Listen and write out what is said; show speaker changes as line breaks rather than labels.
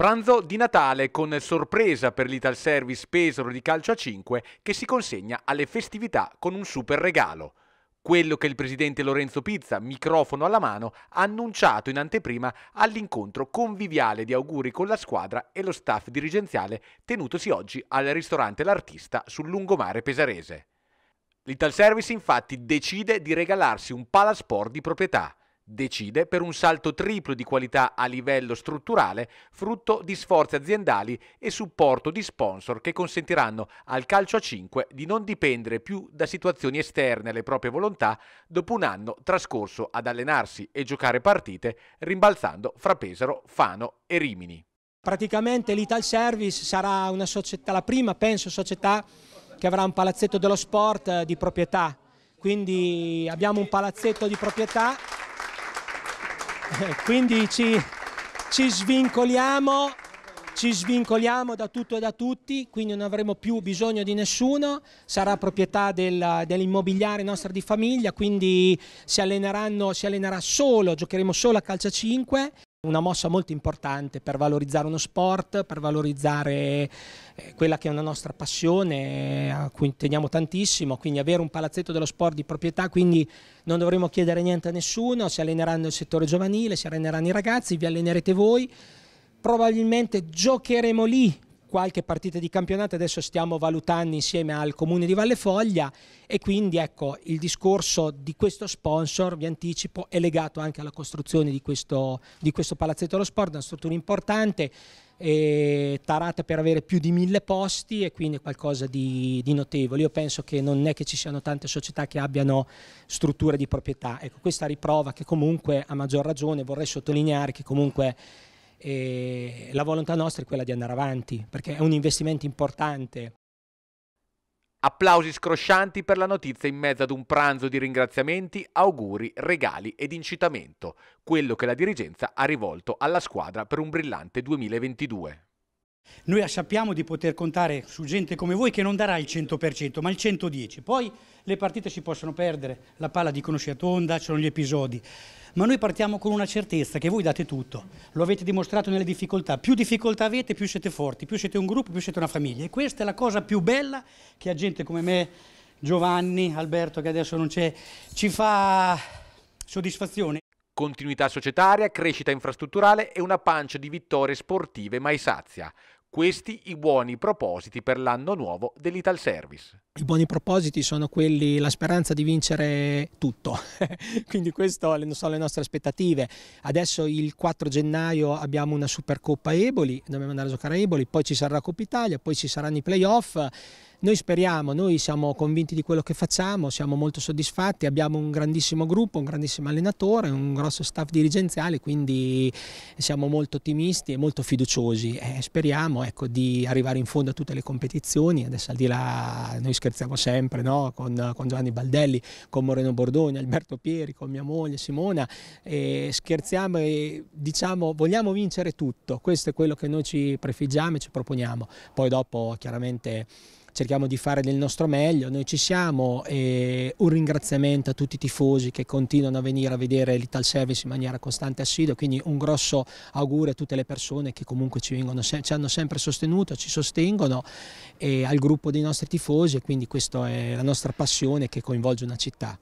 Pranzo di Natale con sorpresa per l'Ital Service Pesaro di calcio a 5 che si consegna alle festività con un super regalo. Quello che il presidente Lorenzo Pizza, microfono alla mano, ha annunciato in anteprima all'incontro conviviale di auguri con la squadra e lo staff dirigenziale tenutosi oggi al ristorante L'Artista sul lungomare pesarese. L'Ital Service infatti decide di regalarsi un palasport di proprietà decide per un salto triplo di qualità a livello strutturale, frutto di sforzi aziendali e supporto di sponsor che consentiranno al calcio a 5 di non dipendere più da situazioni esterne alle proprie volontà dopo un anno trascorso ad allenarsi e giocare partite, rimbalzando fra Pesaro, Fano e Rimini.
Praticamente l'Ital Service sarà una società, la prima penso società che avrà un palazzetto dello sport eh, di proprietà, quindi abbiamo un palazzetto di proprietà eh, quindi ci, ci, svincoliamo, ci svincoliamo da tutto e da tutti, quindi non avremo più bisogno di nessuno, sarà proprietà del, dell'immobiliare nostra di famiglia, quindi si, si allenerà solo, giocheremo solo a calcia 5. Una mossa molto importante per valorizzare uno sport, per valorizzare eh, quella che è una nostra passione, eh, a cui teniamo tantissimo, quindi avere un palazzetto dello sport di proprietà, quindi non dovremo chiedere niente a nessuno, si alleneranno il settore giovanile, si alleneranno i ragazzi, vi allenerete voi, probabilmente giocheremo lì qualche partita di campionato, adesso stiamo valutando insieme al comune di Valle Foglia e quindi ecco il discorso di questo sponsor, vi anticipo, è legato anche alla costruzione di questo, di questo palazzetto dello sport, una struttura importante eh, tarata per avere più di mille posti e quindi qualcosa di, di, notevole. Io penso che non è che ci siano tante società che abbiano strutture di proprietà. Ecco, questa riprova che comunque a maggior ragione vorrei sottolineare che comunque e la volontà nostra è quella di andare avanti, perché è un investimento importante.
Applausi scroscianti per la notizia in mezzo ad un pranzo di ringraziamenti, auguri, regali ed incitamento, quello che la dirigenza ha rivolto alla squadra per un brillante 2022.
Noi sappiamo di poter contare su gente come voi che non darà il 100%, ma il 110%. Poi le partite si possono perdere, la palla di conosciatonda, ci sono gli episodi ma noi partiamo con una certezza che voi date tutto, lo avete dimostrato nelle difficoltà, più difficoltà avete più siete forti, più siete un gruppo, più siete una famiglia e questa è la cosa più bella che a gente come me, Giovanni, Alberto che adesso non c'è, ci fa soddisfazione. Continuità societaria, crescita infrastrutturale
e una pancia di vittorie sportive mai sazia. Questi i buoni propositi per l'anno nuovo dell'Ital Service.
I buoni propositi sono quelli, la speranza di vincere tutto, quindi queste sono le nostre aspettative. Adesso il 4 gennaio abbiamo una Supercoppa Eboli, dobbiamo andare a giocare a Eboli, poi ci sarà la Coppa Italia, poi ci saranno i playoff noi speriamo, noi siamo convinti di quello che facciamo, siamo molto soddisfatti, abbiamo un grandissimo gruppo, un grandissimo allenatore, un grosso staff dirigenziale, quindi siamo molto ottimisti e molto fiduciosi. Eh, speriamo ecco, di arrivare in fondo a tutte le competizioni, adesso al di là noi scherziamo sempre no? con, con, Giovanni Baldelli, con Moreno Bordoni, Alberto Pieri, con mia moglie Simona, eh, scherziamo e diciamo vogliamo vincere tutto, questo è quello che noi ci prefiggiamo e ci proponiamo. Poi dopo chiaramente cerchiamo di fare del nostro meglio, noi ci siamo e un ringraziamento a tutti i tifosi che continuano a venire a vedere l'Ital Service in maniera costante e assidua, quindi un grosso augurio a tutte le persone che comunque ci, vengono, ci hanno sempre sostenuto, ci sostengono e al gruppo dei nostri tifosi e quindi questa è la nostra passione che coinvolge una città.